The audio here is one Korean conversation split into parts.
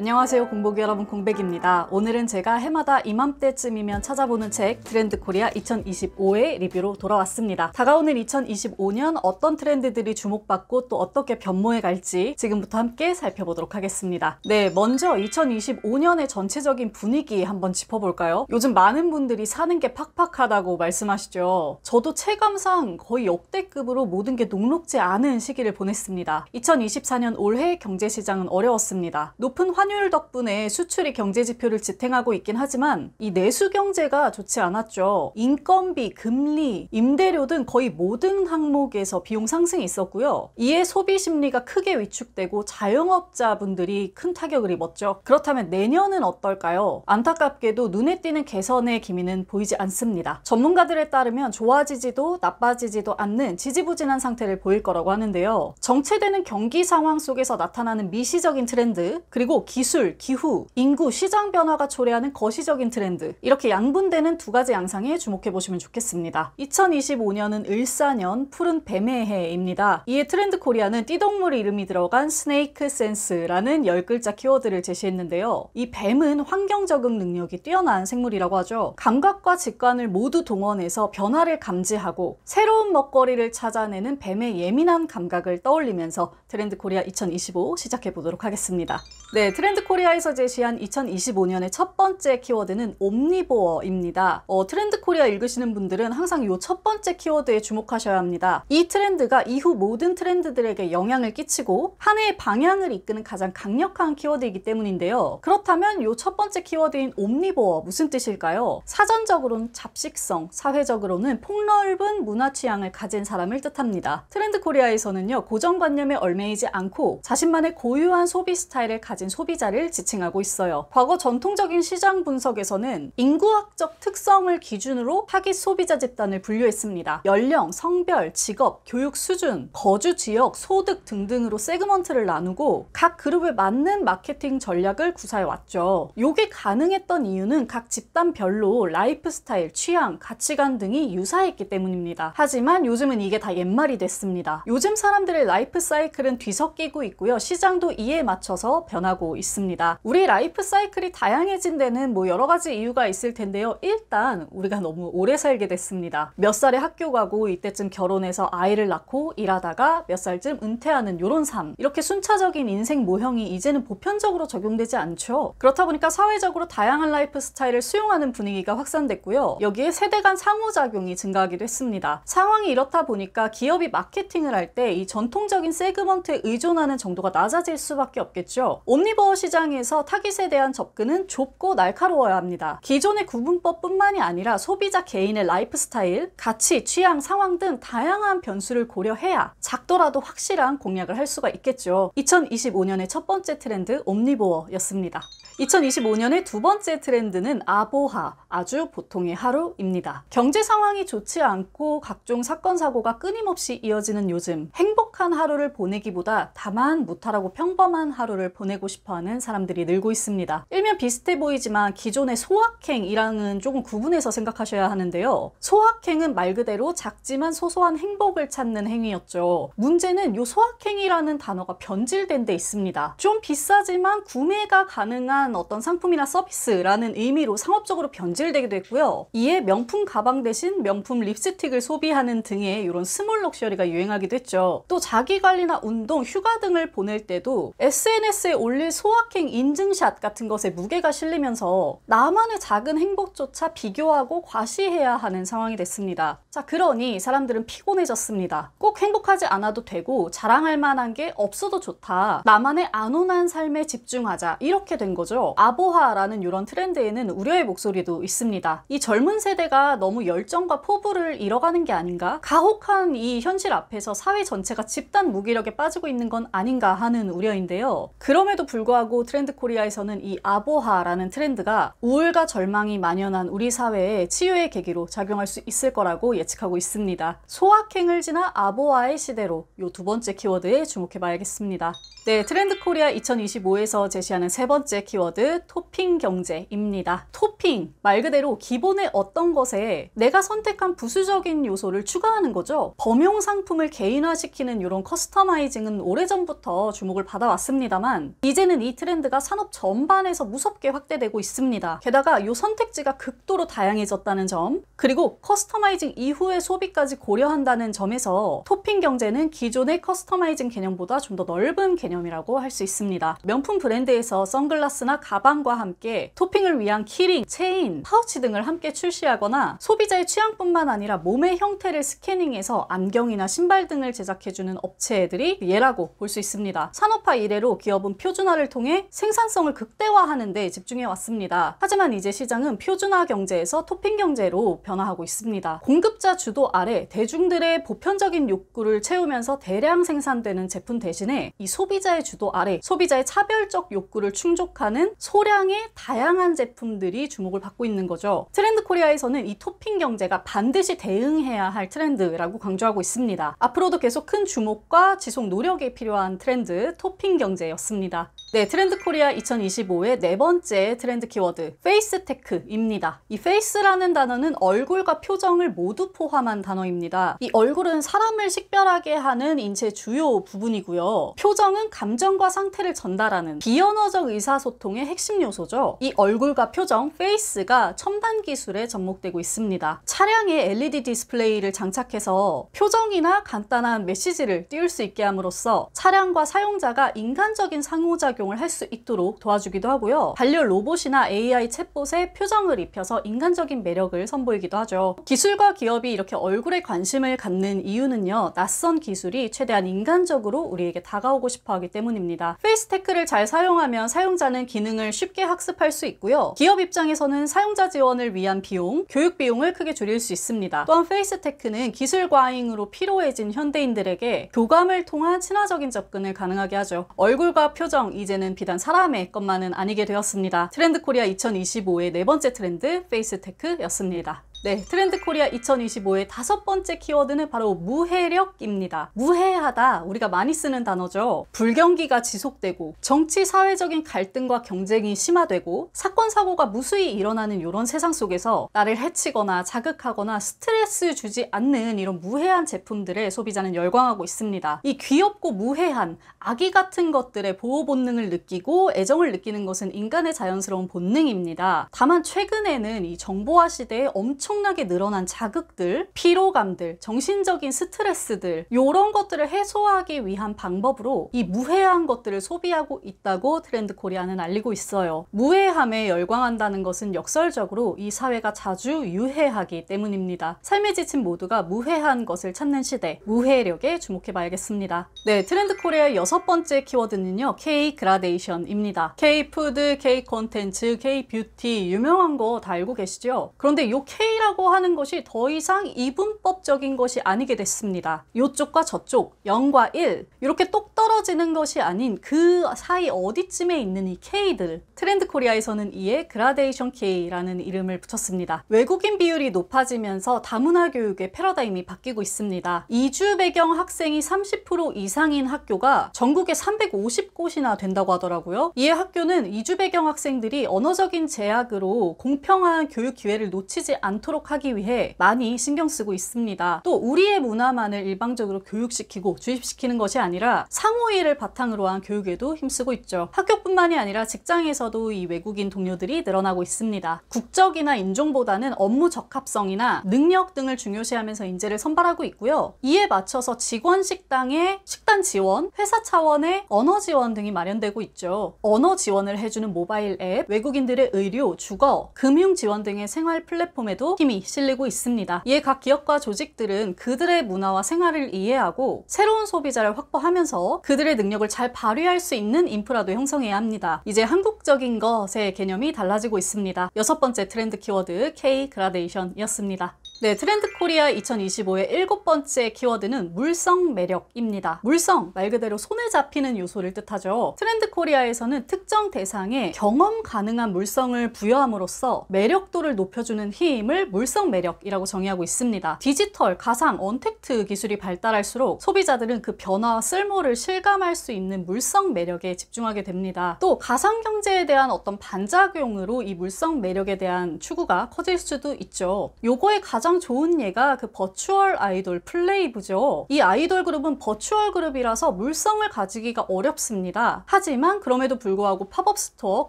안녕하세요 공복이 여러분 공백입니다. 오늘은 제가 해마다 이맘때쯤이면 찾아보는 책 트렌드 코리아 2025의 리뷰로 돌아왔습니다. 다가오는 2025년 어떤 트렌드들이 주목받고 또 어떻게 변모해 갈지 지금부터 함께 살펴보도록 하겠습니다. 네 먼저 2025년의 전체적인 분위기 한번 짚어볼까요? 요즘 많은 분들이 사는 게 팍팍하다고 말씀하시죠. 저도 체감상 거의 역대급으로 모든 게 녹록지 않은 시기를 보냈습니다. 2024년 올해 경제시장은 어려웠습니다. 높은 환 환율 덕분에 수출이 경제 지표를 지탱하고 있긴 하지만 이 내수 경제가 좋지 않았죠. 인건비, 금리, 임대료 등 거의 모든 항목에서 비용 상승이 있었고요. 이에 소비 심리가 크게 위축되고 자영업자분들이 큰 타격을 입었죠. 그렇다면 내년은 어떨까요? 안타깝게도 눈에 띄는 개선의 기미는 보이지 않습니다. 전문가들에 따르면 좋아지지도 나빠지지도 않는 지지부진한 상태를 보일 거라고 하는데요. 정체되는 경기 상황 속에서 나타나는 미시적인 트렌드 그리고 기 기술, 기후, 인구, 시장 변화가 초래하는 거시적인 트렌드 이렇게 양분되는 두 가지 양상에 주목해 보시면 좋겠습니다. 2025년은 을사년 푸른 뱀의 해입니다. 이에 트렌드 코리아는 띠동물 이름이 들어간 스네이크 센스라는 10글자 키워드를 제시했는데요. 이 뱀은 환경 적응 능력이 뛰어난 생물이라고 하죠. 감각과 직관을 모두 동원해서 변화를 감지하고 새로운 먹거리를 찾아내는 뱀의 예민한 감각을 떠올리면서 트렌드 코리아 2025 시작해 보도록 하겠습니다. 네, 트렌드 트렌드 코리아에서 제시한 2025년의 첫 번째 키워드는 옴니보어입니다. 어, 트렌드 코리아 읽으시는 분들은 항상 이 첫 번째 키워드에 주목하셔야 합니다. 이 트렌드가 이후 모든 트렌드들에게 영향을 끼치고 한 해의 방향을 이끄는 가장 강력한 키워드이기 때문인데요. 그렇다면 이 첫 번째 키워드인 옴니보어 무슨 뜻일까요? 사전적으로는 잡식성, 사회적으로는 폭넓은 문화 취향을 가진 사람을 뜻합니다. 트렌드 코리아에서는요. 고정관념에 얼매이지 않고 자신만의 고유한 소비 스타일을 가진 소비 소비자를 지칭하고 있어요. 과거 전통적인 시장 분석에서는 인구학적 특성을 기준으로 타기 소비자 집단을 분류했습니다. 연령, 성별, 직업, 교육 수준, 거주 지역, 소득 등등으로 세그먼트를 나누고 각 그룹에 맞는 마케팅 전략을 구사해 왔죠. 요게 가능했던 이유는 각 집단별로 라이프 스타일, 취향, 가치관 등이 유사했기 때문입니다. 하지만 요즘은 이게 다 옛말이 됐습니다. 요즘 사람들의 라이프 사이클은 뒤섞이고 있고요. 시장도 이에 맞춰서 변하고 있습니다. 우리 라이프 사이클이 다양해진 데는 뭐 여러 가지 이유가 있을 텐데요. 일단 우리가 너무 오래 살게 됐습니다. 몇 살에 학교 가고 이때쯤 결혼해서 아이를 낳고 일하다가 몇 살쯤 은퇴하는 요런 삶 이렇게 순차적인 인생 모형이 이제는 보편적으로 적용되지 않죠. 그렇다 보니까 사회적으로 다양한 라이프 스타일을 수용하는 분위기가 확산됐고요. 여기에 세대 간 상호작용이 증가하기도 했습니다. 상황이 이렇다 보니까 기업이 마케팅을 할 때 이 전통적인 세그먼트에 의존하는 정도가 낮아질 수밖에 없겠죠. 옷 입어 원서 시장에서 타깃에 대한 접근은 좁고 날카로워야 합니다. 기존의 구분법뿐만이 아니라 소비자 개인의 라이프 스타일, 가치, 취향, 상황 등 다양한 변수를 고려해야 작더라도 확실한 공략을 할 수가 있겠죠. 2025년의 첫 번째 트렌드 옴니보어였습니다. 2025년의 두 번째 트렌드는 아보하, 아주 보통의 하루입니다. 경제 상황이 좋지 않고 각종 사건 사고가 끊임없이 이어지는 요즘 행복한 하루를 보내기보다 다만 무탈하고 평범한 하루를 보내고 싶어하는 사람들이 늘고 있습니다. 일면 비슷해 보이지만 기존의 소확행이랑은 조금 구분해서 생각하셔야 하는데요. 소확행은 말 그대로 작지만 소소한 행복을 찾는 행위였죠. 문제는 요 소확행이라는 단어가 변질된 데 있습니다. 좀 비싸지만 구매가 가능한 대한 어떤 상품이나 서비스라는 의미로 상업적으로 변질되기도 했고요. 이에 명품 가방 대신 명품 립스틱을 소비하는 등의 이런 스몰 럭셔리가 유행하기도 했죠. 또 자기관리나 운동, 휴가 등을 보낼 때도 SNS에 올릴 소확행 인증샷 같은 것에 무게가 실리면서 나만의 작은 행복조차 비교하고 과시해야 하는 상황이 됐습니다. 자 그러니 사람들은 피곤해졌습니다. 꼭 행복하지 않아도 되고 자랑할 만한 게 없어도 좋다. 나만의 안온한 삶에 집중하자 이렇게 된 거죠. 거죠. 아보하라는 이런 트렌드에는 우려의 목소리도 있습니다. 이 젊은 세대가 너무 열정과 포부를 잃어가는 게 아닌가? 가혹한 이 현실 앞에서 사회 전체가 집단 무기력에 빠지고 있는 건 아닌가 하는 우려인데요. 그럼에도 불구하고 트렌드 코리아에서는 이 아보하라는 트렌드가 우울과 절망이 만연한 우리 사회의 치유의 계기로 작용할 수 있을 거라고 예측하고 있습니다. 소확행을 지나 아보하의 시대로 이 두 번째 키워드에 주목해 봐야겠습니다. 네, 트렌드 코리아 2025에서 제시하는 세 번째 키워드 토핑 경제입니다. 토핑, 말 그대로 기본의 어떤 것에 내가 선택한 부수적인 요소를 추가하는 거죠. 범용 상품을 개인화시키는 이런 커스터마이징은 오래전부터 주목을 받아왔습니다만 이제는 이 트렌드가 산업 전반에서 무섭게 확대되고 있습니다. 게다가 이 선택지가 극도로 다양해졌다는 점 그리고 커스터마이징 이후의 소비까지 고려한다는 점에서 토핑 경제는 기존의 커스터마이징 개념보다 좀 더 넓은 개념 개념이라고 할 수 있습니다. 명품 브랜드에서 선글라스나 가방과 함께 토핑을 위한 키링, 체인, 파우치 등을 함께 출시하거나 소비자의 취향뿐만 아니라 몸의 형태를 스캐닝해서 안경이나 신발 등을 제작해주는 업체들이 예라고 볼 수 있습니다. 산업화 이래로 기업은 표준화를 통해 생산성을 극대화하는 데 집중해 왔습니다. 하지만 이제 시장은 표준화 경제에서 토핑 경제로 변화하고 있습니다. 공급자 주도 아래 대중들의 보편적인 욕구를 채우면서 대량 생산되는 제품 대신에 이 소비자 소비자의 주도 아래 소비자의 차별적 욕구를 충족하는 소량의 다양한 제품들이 주목을 받고 있는 거죠. 트렌드 코리아에서는 이 토핑 경제가 반드시 대응해야 할 트렌드라고 강조하고 있습니다. 앞으로도 계속 큰 주목과 지속 노력이 필요한 트렌드 토핑 경제였습니다. 네, 트렌드 코리아 2025의 네 번째 트렌드 키워드 페이스 테크입니다. 이 페이스라는 단어는 얼굴과 표정을 모두 포함한 단어입니다. 이 얼굴은 사람을 식별하게 하는 인체 주요 부분이고요. 표정은 감정과 상태를 전달하는 비언어적 의사소통의 핵심 요소죠. 이 얼굴과 표정, 페이스가 첨단 기술에 접목되고 있습니다. 차량에 LED 디스플레이를 장착해서 표정이나 간단한 메시지를 띄울 수 있게 함으로써 차량과 사용자가 인간적인 상호작용을 할 수 있도록 도와주기도 하고요. 반려로 봇이나 AI 챗봇에 표정을 입혀서 인간적인 매력을 선보이기도 하죠. 기술과 기업이 이렇게 얼굴에 관심을 갖는 이유는요. 낯선 기술이 최대한 인간적으로 우리에게 다가오고 싶어 들어가기 때문입니다. 페이스 테크를 잘 사용하면 사용자는 기능을 쉽게 학습할 수 있고요. 기업 입장에서는 사용자 지원을 위한 비용, 교육 비용을 크게 줄일 수 있습니다. 또한 페이스 테크는 기술 과잉으로 피로해진 현대인들에게 교감을 통한 친화적인 접근을 가능하게 하죠. 얼굴과 표정, 이제는 비단 사람의 것만은 아니게 되었습니다. 트렌드 코리아 2025의 네 번째 트렌드 페이스 테크였습니다. 네, 트렌드 코리아 2025의 다섯 번째 키워드는 바로 무해력입니다. 무해하다, 우리가 많이 쓰는 단어죠. 불경기가 지속되고 정치, 사회적인 갈등과 경쟁이 심화되고 사건, 사고가 무수히 일어나는 이런 세상 속에서 나를 해치거나 자극하거나 스트레스 주지 않는 이런 무해한 제품들의 소비자는 열광하고 있습니다. 이 귀엽고 무해한 아기 같은 것들의 보호 본능을 느끼고 애정을 느끼는 것은 인간의 자연스러운 본능입니다. 다만 최근에는 이 정보화 시대에 엄청 엄청나게 늘어난 자극들, 피로감들, 정신적인 스트레스들 이런 것들을 해소하기 위한 방법으로 이 무해한 것들을 소비하고 있다고 트렌드 코리아는 알리고 있어요. 무해함에 열광한다는 것은 역설적으로 이 사회가 자주 유해하기 때문입니다. 삶에 지친 모두가 무해한 것을 찾는 시대, 무해력에 주목해 봐야겠습니다. 네, 트렌드 코리아의 여섯 번째 키워드는요. K 그라데이션입니다. K 푸드, K 콘텐츠, K 뷰티 유명한 거 다 알고 계시죠? 그런데 이 K 합의라고 하는 것이 더 이상 이분법적인 것이 아니게 됐습니다. 요쪽과 저쪽 0과 1 이렇게 똑 떨어지는 것이 아닌 그 사이 어디쯤에 있는 이 K들 트렌드 코리아에서는 이에 그라데이션 K라는 이름을 붙였습니다. 외국인 비율이 높아지면서 다문화 교육의 패러다임이 바뀌고 있습니다. 이주 배경 학생이 30% 이상인 학교가 전국에 350곳이나 된다고 하더라고요. 이에 학교는 이주 배경 학생들이 언어적인 제약으로 공평한 교육 기회를 놓치지 않도록 않도록 하기 위해 많이 신경 쓰고 있습니다. 또 우리의 문화만을 일방적으로 교육시키고 주입시키는 것이 아니라 상호의를 바탕으로 한 교육에도 힘쓰고 있죠. 학교뿐만이 아니라 직장에서도 이 외국인 동료들이 늘어나고 있습니다. 국적이나 인종보다는 업무 적합성이나 능력 등을 중요시하면서 인재를 선발하고 있고요. 이에 맞춰서 직원 식당의 식단 지원, 회사 차원의 언어 지원 등이 마련되고 있죠. 언어 지원을 해주는 모바일 앱, 외국인들의 의료, 주거, 금융 지원 등의 생활 플랫폼에도 힘이 실리고 있습니다. 이에 예, 각 기업과 조직들은 그들의 문화와 생활을 이해하고 새로운 소비자를 확보하면서 그들의 능력을 잘 발휘할 수 있는 인프라도 형성해야 합니다. 이제 한국적인 것의 개념이 달라지고 있습니다. 여섯 번째 트렌드 키워드 K 그라데이션이었습니다. 네, 트렌드 코리아 2025의 일곱 번째 키워드는 물성 매력입니다. 물성, 말 그대로 손에 잡히는 요소를 뜻하죠. 트렌드 코리아에서는 특정 대상에 경험 가능한 물성을 부여함으로써 매력도를 높여주는 힘을 물성 매력이라고 정의하고 있습니다. 디지털, 가상, 언택트 기술이 발달할수록 소비자들은 그 변화와 쓸모를 실감할 수 있는 물성 매력에 집중하게 됩니다. 또 가상 경제에 대한 어떤 반작용으로 이 물성 매력에 대한 추구가 커질 수도 있죠. 요거의 가장 가장 좋은 예가 그 버추얼 아이돌 플레이브죠. 이 아이돌 그룹은 버추얼 그룹이라서 물성을 가지기가 어렵습니다. 하지만 그럼에도 불구하고 팝업 스토어,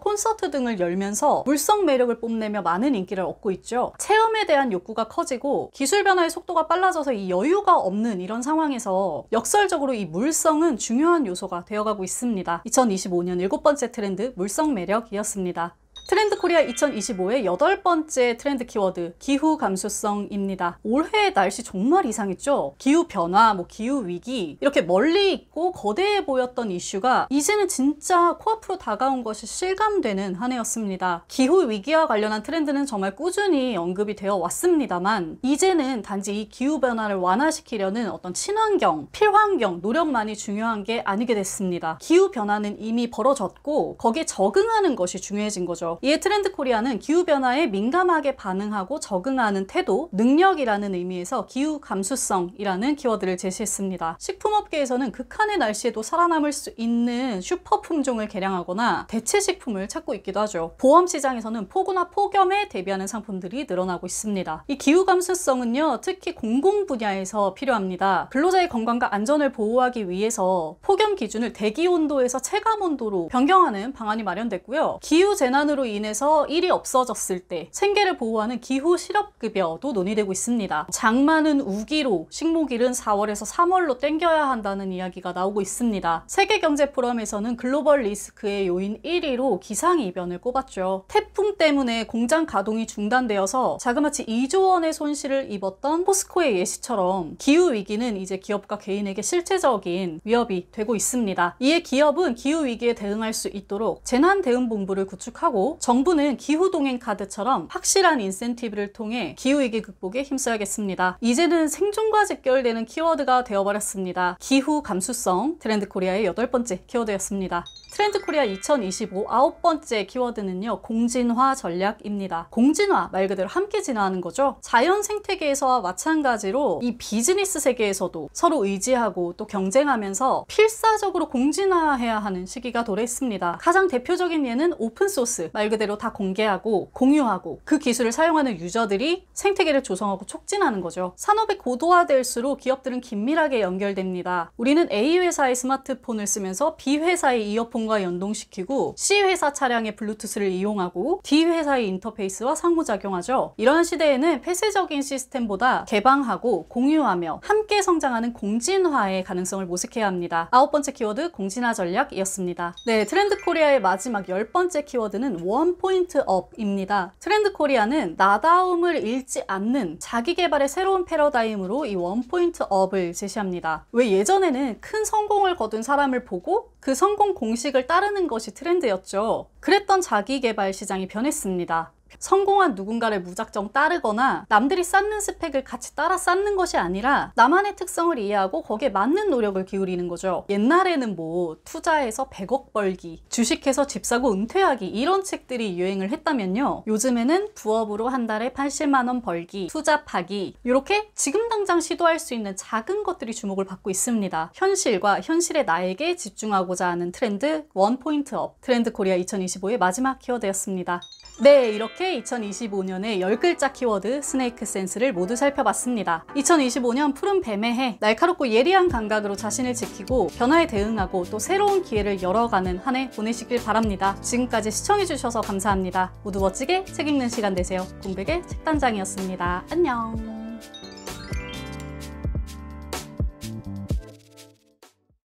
콘서트 등을 열면서 물성 매력을 뽐내며 많은 인기를 얻고 있죠. 체험에 대한 욕구가 커지고 기술 변화의 속도가 빨라져서 이 여유가 없는 이런 상황에서 역설적으로 이 물성은 중요한 요소가 되어가고 있습니다. 2025년 일곱 번째 트렌드 물성 매력이었습니다. 트렌드 코리아 2025의 여덟 번째 트렌드 키워드 기후 감수성입니다. 올해 날씨 정말 이상했죠? 기후 변화, 뭐 기후 위기 이렇게 멀리 있고 거대해 보였던 이슈가 이제는 진짜 코앞으로 다가온 것이 실감되는 한 해였습니다. 기후 위기와 관련한 트렌드는 정말 꾸준히 언급이 되어 왔습니다만 이제는 단지 이 기후 변화를 완화시키려는 어떤 친환경, 필환경 노력만이 중요한 게 아니게 됐습니다. 기후 변화는 이미 벌어졌고 거기에 적응하는 것이 중요해진 거죠. 이에 트렌드 코리아는 기후변화에 민감하게 반응하고 적응하는 태도, 능력이라는 의미에서 기후 감수성이라는 키워드를 제시했습니다. 식품업계에서는 극한의 날씨에도 살아남을 수 있는 슈퍼 품종을 개량하거나 대체 식품을 찾고 있기도 하죠. 보험 시장에서는 폭우나 폭염에 대비하는 상품들이 늘어나고 있습니다. 이 기후 감수성은요, 특히 공공 분야에서 필요합니다. 근로자의 건강과 안전을 보호하기 위해서 폭염 기준을 대기 온도에서 체감 온도로 변경하는 방안이 마련됐고요. 기후 재난으로 변화로 인해서 일이 없어졌을 때 생계를 보호하는 기후 실업급여도 논의되고 있습니다. 장마는 우기로 식목일은 4월에서 3월로 땡겨야 한다는 이야기가 나오고 있습니다. 세계경제포럼에서는 글로벌 리스크의 요인 1위로 기상이변을 꼽았죠. 태풍 때문에 공장 가동이 중단되어서 자그마치 2조 원의 손실을 입었던 포스코의 예시처럼 기후위기는 이제 기업과 개인에게 실체적인 위협이 되고 있습니다. 이에 기업은 기후위기에 대응할 수 있도록 재난대응본부를 구축하고 정부는 기후동행 카드처럼 확실한 인센티브를 통해 기후위기 극복에 힘써야겠습니다. 이제는 생존과 직결되는 키워드가 되어버렸습니다. 기후 감수성 트렌드 코리아의 여덟 번째 키워드였습니다. 트렌드 코리아 2025 아홉 번째 키워드는요. 공진화 전략입니다. 공진화 말 그대로 함께 진화하는 거죠. 자연 생태계에서와 마찬가지로 이 비즈니스 세계에서도 서로 의지하고 또 경쟁하면서 필사적으로 공진화해야 하는 시기가 도래했습니다. 가장 대표적인 예는 오픈소스 말 그대로 다 공개하고 공유하고 그 기술을 사용하는 유저들이 생태계를 조성하고 촉진하는 거죠. 산업이 고도화될수록 기업들은 긴밀하게 연결됩니다. 우리는 A 회사의 스마트폰을 쓰면서 B 회사의 이어폰 스마폰과 연동시키고 C 회사 차량의 블루투스를 이용하고 D 회사의 인터페이스와 상호작용하죠. 이런 시대에는 폐쇄적인 시스템보다 개방하고 공유하며 함께 성장하는 공진화의 가능성을 모색해야 합니다. 아홉 번째 키워드 공진화 전략이었습니다. 네, 트렌드 코리아의 마지막 열 번째 키워드는 원 포인트 업입니다. 트렌드 코리아는 나다움을 잃지 않는 자기 개발의 새로운 패러다임으로 이원 포인트 업을 제시합니다. 왜 예전에는 큰 성공을 거둔 사람을 보고 그 성공 공식 공식을 따르는 것이 트렌드였죠. 그랬던 자기개발 시장이 변했습니다. 성공한 누군가를 무작정 따르거나 남들이 쌓는 스펙을 같이 따라 쌓는 것이 아니라 나만의 특성을 이해하고 거기에 맞는 노력을 기울이는 거죠. 옛날에는 뭐 투자해서 100억 벌기, 주식해서 집 사고 은퇴하기 이런 책들이 유행을 했다면요. 요즘에는 부업으로 한 달에 80만 원 벌기, 투자 파기 이렇게 지금 당장 시도할 수 있는 작은 것들이 주목을 받고 있습니다. 현실과 현실의 나에게 집중하고자 하는 트렌드 원포인트업 트렌드 코리아 2025의 마지막 키워드였습니다. 네, 이렇게 2025년의 10글자 키워드 스네이크 센스를 모두 살펴봤습니다. 2025년 푸른 뱀의 해, 날카롭고 예리한 감각으로 자신을 지키고 변화에 대응하고 또 새로운 기회를 열어가는 한 해 보내시길 바랍니다. 지금까지 시청해주셔서 감사합니다. 모두 멋지게 책 읽는 시간 되세요. 공백의 책단장이었습니다. 안녕!